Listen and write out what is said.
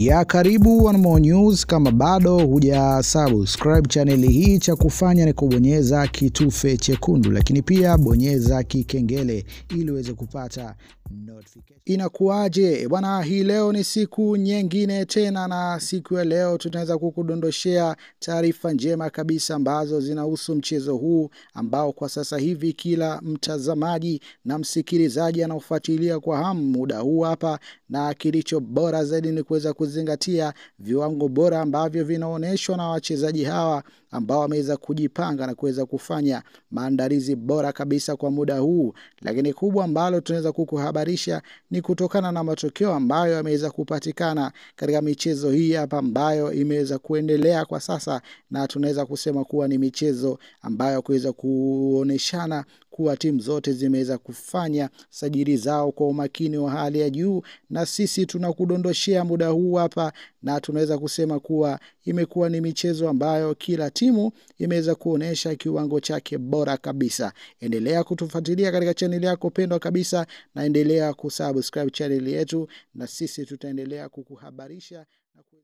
Ya karibu One More News. Kama bado huja subscribe chaneli hii, cha kufanya ni kubonyeza kitufe chekundu, lakini pia bonyeza kikengele ili uweze kupata notification. Inakuwaje bwana? Hii leo ni siku nyingine tena, na siku ya leo tunaweza kukudondoshea taarifa njema kabisa ambazo zinahusu mchezo huu ambao kwa sasa hivi kila mtazamaji na msikilizaji anaofuatilia kwa hamu muda huu hapa, na kilicho bora zaidi ni kuweza kuzingatia viwango bora ambavyo vinaonyeshwa na wachezaji hawa ambao wameweza kujipanga na kuweza kufanya maandalizi bora kabisa kwa muda huu, lakini kubwa ambalo tunaweza kukuhabarisha ni kutokana na matokeo ambayo yameweza kupatikana katika michezo hii hapa ambayo imeweza kuendelea kwa sasa, na tunaweza kusema kuwa ni michezo ambayo kuweza kuoneshana kuwa timu zote zimeweza kufanya sajili zao kwa umakini wa hali ya juu, na sisi tunakudondoshea muda huu hapa, na tunaweza kusema kuwa imekuwa ni michezo ambayo kila timu imeweza kuonyesha kiwango chake bora kabisa. Endelea kutufuatilia katika chaneli yako pendwa kabisa, na endelea kusubscribe chaneli yetu, na sisi tutaendelea kukuhabarisha na ku